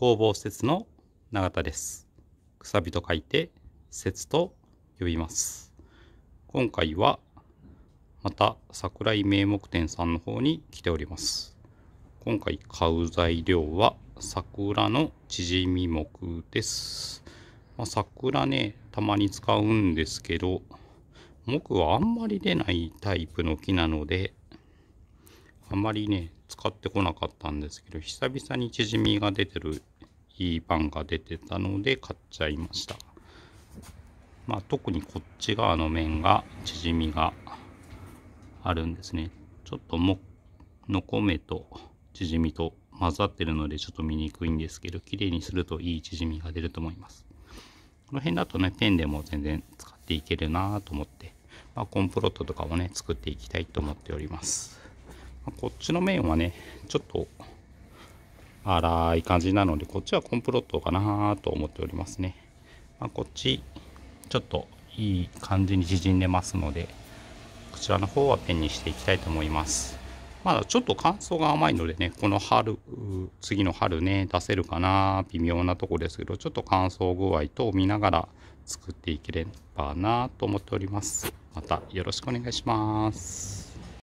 工房施設の永田です。くさびと書いて、説と呼びます。今回は、また桜井名目店さんの方に来ております。今回買う材料は、桜の縮み木です。まあ、桜ね、たまに使うんですけど、木はあんまり出ないタイプの木なので、あまりね、使ってこなかったんですけど、久々に縮みが出てるいいパンが出てたので買っちゃいました。まあ、特にこっち側の面が縮みがあるんですね。ちょっとものこめと縮みと混ざってるのでちょっと見にくいんですけど、綺麗にするといい縮みが出ると思います。この辺だとね、ペンでも全然使っていけるなと思って、まあ、コンプロットとかもね、作っていきたいと思っております。まあ、こっちの面はね、ちょっと荒い感じなので、こっちはコンプロットかなと思っておりますね。まあ、こっち、ちょっといい感じに縮んでますので、こちらの方はペンにしていきたいと思います。まだちょっと乾燥が甘いのでね、この春、次の春ね、出せるかな、微妙なとこですけど、ちょっと乾燥具合と見ながら作っていければなと思っております。またよろしくお願いします。